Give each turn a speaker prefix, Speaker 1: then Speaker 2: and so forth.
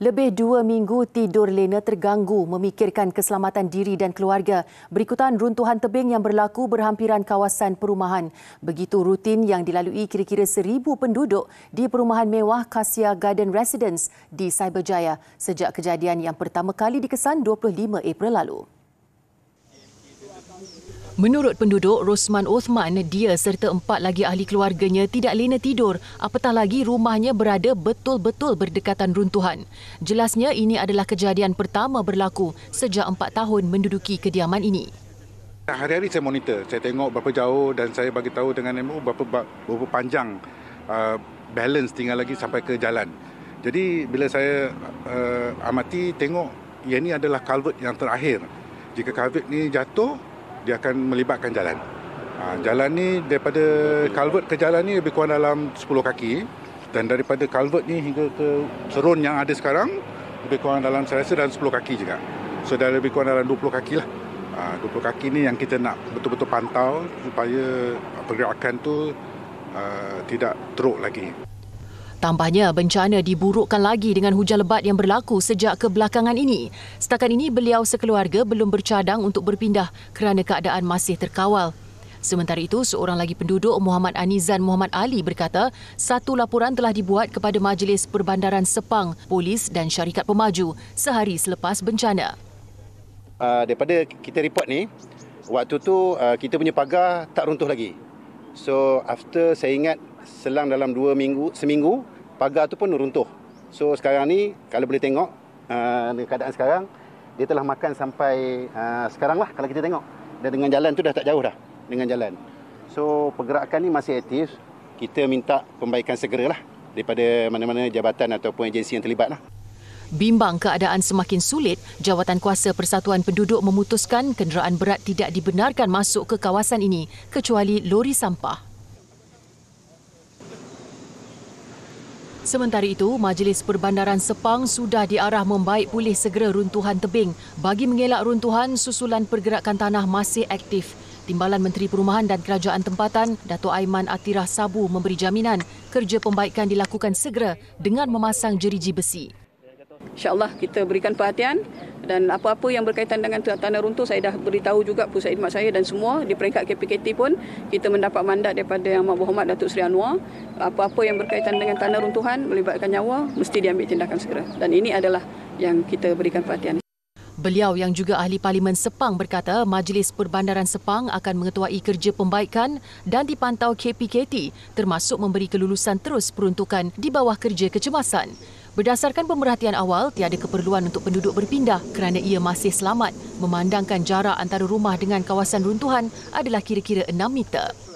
Speaker 1: Lebih dua minggu tidur lena terganggu memikirkan keselamatan diri dan keluarga berikutan runtuhan tebing yang berlaku berhampiran kawasan perumahan. Begitu rutin yang dilalui kira-kira seribu penduduk di perumahan mewah Kasia Garden Residence di Cyberjaya sejak kejadian yang pertama kali dikesan 25 April lalu. Menurut penduduk, Rosman Othman, dia serta empat lagi ahli keluarganya tidak lena tidur, apatah lagi rumahnya berada betul-betul berdekatan runtuhan. Jelasnya, ini adalah kejadian pertama berlaku sejak empat tahun menduduki kediaman ini.
Speaker 2: Hari-hari saya monitor, saya tengok berapa jauh dan saya bagi tahu dengan MU berapa, berapa panjang uh, balance tinggal lagi sampai ke jalan. Jadi bila saya uh, amati tengok, ini adalah culvert yang terakhir. Jika culvert ini jatuh, dia akan melibatkan jalan. Ha, jalan ni daripada culvert ke jalan ni lebih kurang dalam 10 kaki dan daripada culvert ni hingga ke seron yang ada sekarang lebih kurang dalam saya rasa dalam 10 kaki juga. So dah lebih kurang dalam 20 kaki lah. Ha, 20 kaki ni yang kita nak betul-betul pantau supaya pergerakan tu uh, tidak teruk lagi.
Speaker 1: Tambahnya, bencana diburukkan lagi dengan hujan lebat yang berlaku sejak kebelakangan ini. Setakat ini, beliau sekeluarga belum bercadang untuk berpindah kerana keadaan masih terkawal. Sementara itu, seorang lagi penduduk Muhammad Anizan Muhammad Ali berkata, satu laporan telah dibuat kepada Majlis Perbandaran Sepang, Polis dan Syarikat Pemaju sehari selepas bencana.
Speaker 3: Uh, daripada kita report ni, waktu tu uh, kita punya pagar tak runtuh lagi. So after saya ingat selang dalam dua minggu, seminggu, pagar tu pun runtuh. So sekarang ni, kalau boleh tengok uh, keadaan sekarang, dia telah makan sampai uh, sekarang lah kalau kita tengok. Dan dengan jalan tu dah tak jauh dah dengan jalan. So pergerakan ni masih aktif. Kita minta pembaikan segera lah daripada mana-mana jabatan ataupun agensi yang terlibat lah.
Speaker 1: Bimbang keadaan semakin sulit, jawatan kuasa Persatuan Penduduk memutuskan kenderaan berat tidak dibenarkan masuk ke kawasan ini kecuali lori sampah. Sementara itu, Majlis Perbandaran Sepang sudah diarah membaik pulih segera runtuhan tebing bagi mengelak runtuhan susulan pergerakan tanah masih aktif. Timbalan Menteri Perumahan dan Kerajaan Tempatan, Datuk Aiman Atirah Sabu memberi jaminan kerja pembaikan dilakukan segera dengan memasang jeriji besi.
Speaker 4: InsyaAllah kita berikan perhatian dan apa-apa yang berkaitan dengan tanah runtuh saya dah beritahu juga pusat khidmat saya dan semua di peringkat KPKT pun kita mendapat mandat daripada Yang Amat Berhormat Datuk Seri Anwar apa-apa yang berkaitan dengan tanah runtuhan melibatkan nyawa mesti diambil tindakan segera dan ini adalah yang kita berikan perhatian.
Speaker 1: Beliau yang juga ahli parlimen Sepang berkata Majlis Perbandaran Sepang akan mengetuai kerja pembaikan dan dipantau KPKT termasuk memberi kelulusan terus peruntukan di bawah kerja kecemasan. Berdasarkan pemerhatian awal, tiada keperluan untuk penduduk berpindah kerana ia masih selamat memandangkan jarak antara rumah dengan kawasan runtuhan adalah kira-kira 6 meter.